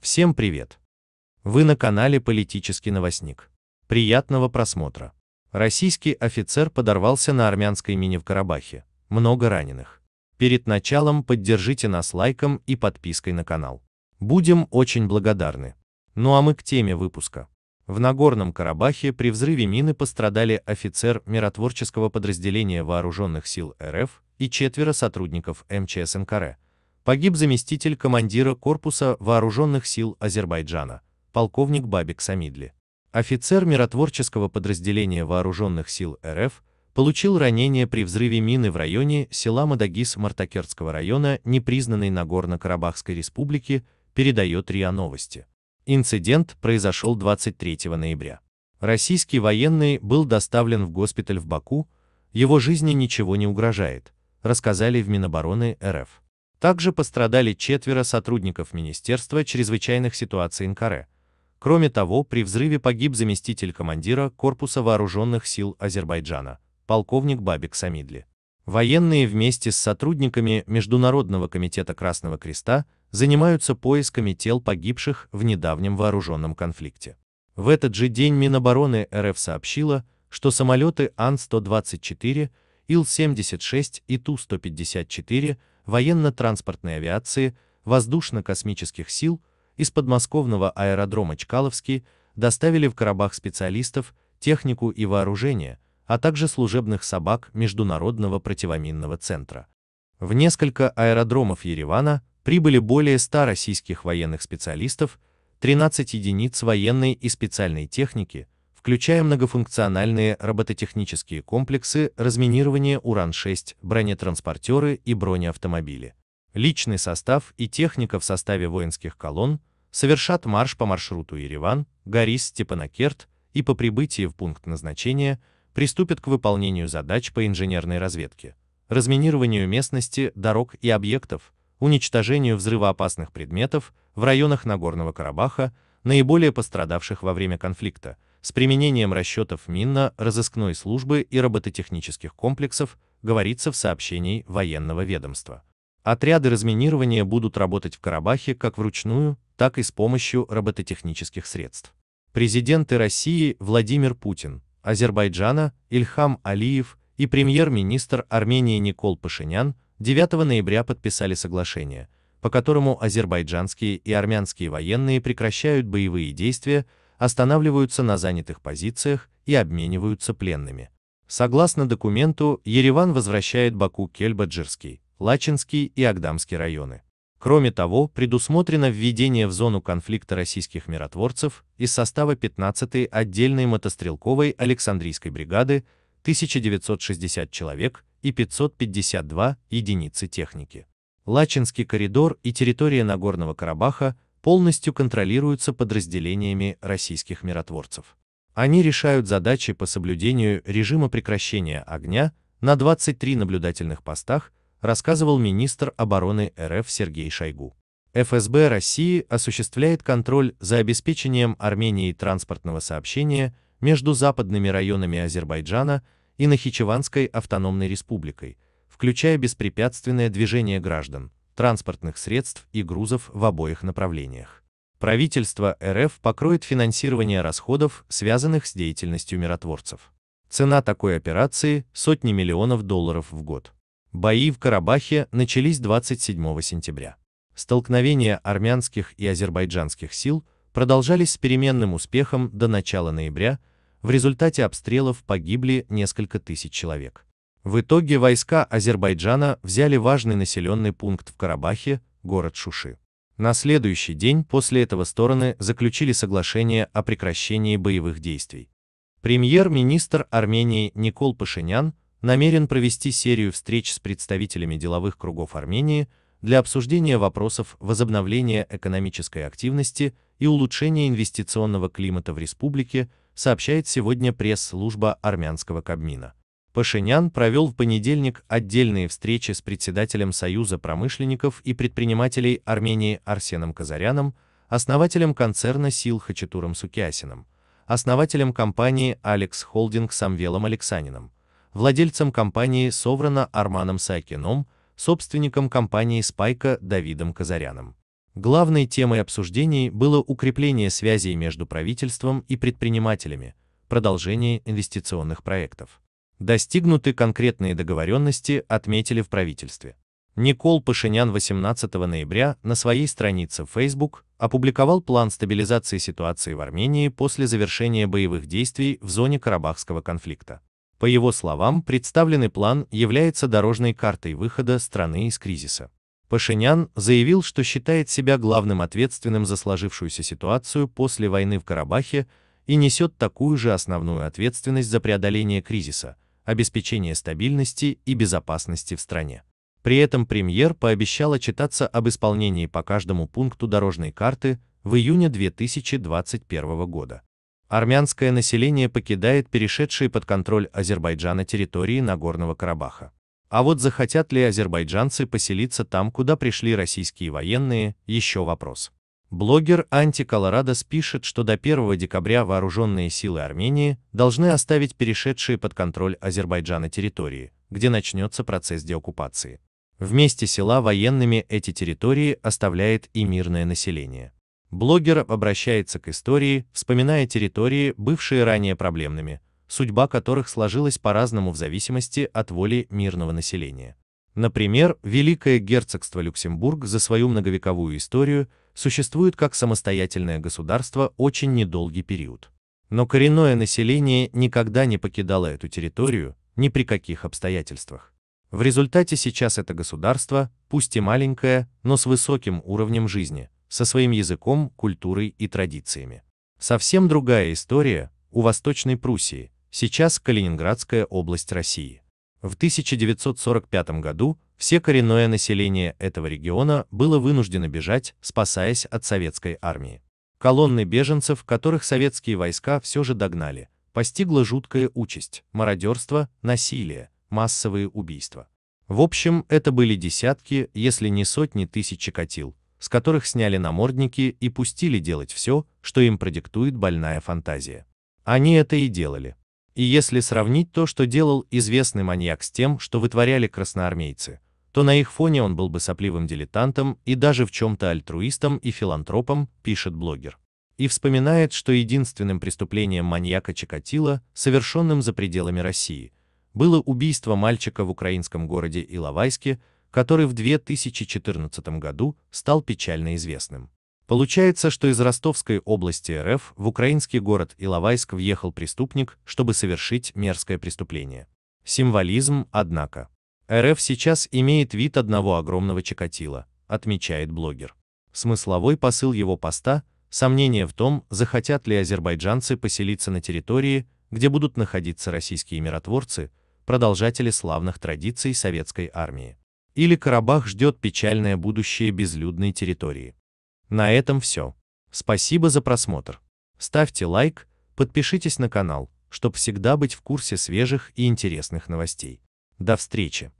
Всем привет! Вы на канале «Политический новостник». Приятного просмотра! Российский офицер подорвался на армянской мине в Карабахе. Много раненых. Перед началом поддержите нас лайком и подпиской на канал. Будем очень благодарны. Ну а мы к теме выпуска. В Нагорном Карабахе при взрыве мины пострадали офицер миротворческого подразделения вооруженных сил РФ и четверо сотрудников МЧС НКР. Погиб заместитель командира Корпуса Вооруженных сил Азербайджана, полковник Бабик Самидли. Офицер миротворческого подразделения Вооруженных сил РФ получил ранение при взрыве мины в районе села Мадагис Мартакертского района непризнанной Нагорно-Карабахской республики, передает РИА Новости. Инцидент произошел 23 ноября. Российский военный был доставлен в госпиталь в Баку, его жизни ничего не угрожает – рассказали в Минобороны РФ. Также пострадали четверо сотрудников Министерства чрезвычайных ситуаций Инкаре. Кроме того, при взрыве погиб заместитель командира Корпуса вооруженных сил Азербайджана, полковник Бабик Самидли. Военные вместе с сотрудниками Международного комитета Красного Креста занимаются поисками тел погибших в недавнем вооруженном конфликте. В этот же день Минобороны РФ сообщила, что самолеты Ан-124 Ил-76 и Ту-154 военно-транспортной авиации Воздушно-космических сил из подмосковного аэродрома Чкаловский доставили в Карабах специалистов, технику и вооружение, а также служебных собак Международного противоминного центра. В несколько аэродромов Еревана прибыли более 100 российских военных специалистов, 13 единиц военной и специальной техники – включая многофункциональные робототехнические комплексы, разминирование Уран-6, бронетранспортеры и бронеавтомобили. Личный состав и техника в составе воинских колонн совершат марш по маршруту Ереван, Горис, Степанакерт и по прибытии в пункт назначения приступят к выполнению задач по инженерной разведке, разминированию местности, дорог и объектов, уничтожению взрывоопасных предметов в районах Нагорного Карабаха, наиболее пострадавших во время конфликта – с применением расчетов минно разыскной службы и робототехнических комплексов, говорится в сообщении военного ведомства. Отряды разминирования будут работать в Карабахе как вручную, так и с помощью робототехнических средств. Президенты России Владимир Путин, Азербайджана Ильхам Алиев и премьер-министр Армении Никол Пашинян 9 ноября подписали соглашение, по которому азербайджанские и армянские военные прекращают боевые действия останавливаются на занятых позициях и обмениваются пленными. Согласно документу, Ереван возвращает Баку Кельбаджирский, Лачинский и Агдамский районы. Кроме того, предусмотрено введение в зону конфликта российских миротворцев из состава 15-й отдельной мотострелковой Александрийской бригады 1960 человек и 552 единицы техники. Лачинский коридор и территория Нагорного Карабаха полностью контролируются подразделениями российских миротворцев. Они решают задачи по соблюдению режима прекращения огня на 23 наблюдательных постах, рассказывал министр обороны РФ Сергей Шойгу. ФСБ России осуществляет контроль за обеспечением Армении транспортного сообщения между западными районами Азербайджана и Нахичеванской автономной республикой, включая беспрепятственное движение граждан, транспортных средств и грузов в обоих направлениях. Правительство РФ покроет финансирование расходов, связанных с деятельностью миротворцев. Цена такой операции – сотни миллионов долларов в год. Бои в Карабахе начались 27 сентября. Столкновения армянских и азербайджанских сил продолжались с переменным успехом до начала ноября, в результате обстрелов погибли несколько тысяч человек. В итоге войска Азербайджана взяли важный населенный пункт в Карабахе, город Шуши. На следующий день после этого стороны заключили соглашение о прекращении боевых действий. Премьер-министр Армении Никол Пашинян намерен провести серию встреч с представителями деловых кругов Армении для обсуждения вопросов возобновления экономической активности и улучшения инвестиционного климата в республике, сообщает сегодня пресс-служба армянского Кабмина. Пашинян провел в понедельник отдельные встречи с председателем Союза промышленников и предпринимателей Армении Арсеном Казаряном, основателем концерна «Сил» Хачатуром Сукиасиным, основателем компании «Алекс Холдинг» Самвелом Алексанином, владельцем компании «Соврана» Арманом Сакином, собственником компании «Спайка» Давидом Казаряном. Главной темой обсуждений было укрепление связей между правительством и предпринимателями, продолжение инвестиционных проектов. Достигнуты конкретные договоренности, отметили в правительстве. Никол Пашинян 18 ноября на своей странице в Facebook опубликовал план стабилизации ситуации в Армении после завершения боевых действий в зоне Карабахского конфликта. По его словам, представленный план является дорожной картой выхода страны из кризиса. Пашинян заявил, что считает себя главным ответственным за сложившуюся ситуацию после войны в Карабахе и несет такую же основную ответственность за преодоление кризиса – обеспечения стабильности и безопасности в стране. При этом премьер пообещал отчитаться об исполнении по каждому пункту дорожной карты в июне 2021 года. Армянское население покидает перешедшие под контроль Азербайджана территории Нагорного Карабаха. А вот захотят ли азербайджанцы поселиться там, куда пришли российские военные, еще вопрос. Блогер Анти Колорадос пишет, что до 1 декабря вооруженные силы Армении должны оставить перешедшие под контроль Азербайджана территории, где начнется процесс деоккупации. Вместе села военными эти территории оставляет и мирное население. Блогер обращается к истории, вспоминая территории, бывшие ранее проблемными, судьба которых сложилась по-разному в зависимости от воли мирного населения. Например, Великое герцогство Люксембург за свою многовековую историю существует как самостоятельное государство очень недолгий период. Но коренное население никогда не покидало эту территорию, ни при каких обстоятельствах. В результате сейчас это государство, пусть и маленькое, но с высоким уровнем жизни, со своим языком, культурой и традициями. Совсем другая история у Восточной Пруссии, сейчас Калининградская область России. В 1945 году все коренное население этого региона было вынуждено бежать, спасаясь от советской армии. Колонны беженцев, которых советские войска все же догнали, постигла жуткая участь, мародерство, насилие, массовые убийства. В общем, это были десятки, если не сотни тысяч чекатил, с которых сняли намордники и пустили делать все, что им продиктует больная фантазия. Они это и делали. И если сравнить то, что делал известный маньяк с тем, что вытворяли красноармейцы, то на их фоне он был бы сопливым дилетантом и даже в чем-то альтруистом и филантропом, пишет блогер. И вспоминает, что единственным преступлением маньяка Чикатила, совершенным за пределами России, было убийство мальчика в украинском городе Иловайске, который в 2014 году стал печально известным. Получается, что из Ростовской области РФ в украинский город Иловайск въехал преступник, чтобы совершить мерзкое преступление. Символизм, однако. РФ сейчас имеет вид одного огромного чекатила, отмечает блогер. Смысловой посыл его поста – сомнение в том, захотят ли азербайджанцы поселиться на территории, где будут находиться российские миротворцы, продолжатели славных традиций советской армии. Или Карабах ждет печальное будущее безлюдной территории. На этом все. Спасибо за просмотр. Ставьте лайк, подпишитесь на канал, чтобы всегда быть в курсе свежих и интересных новостей. До встречи!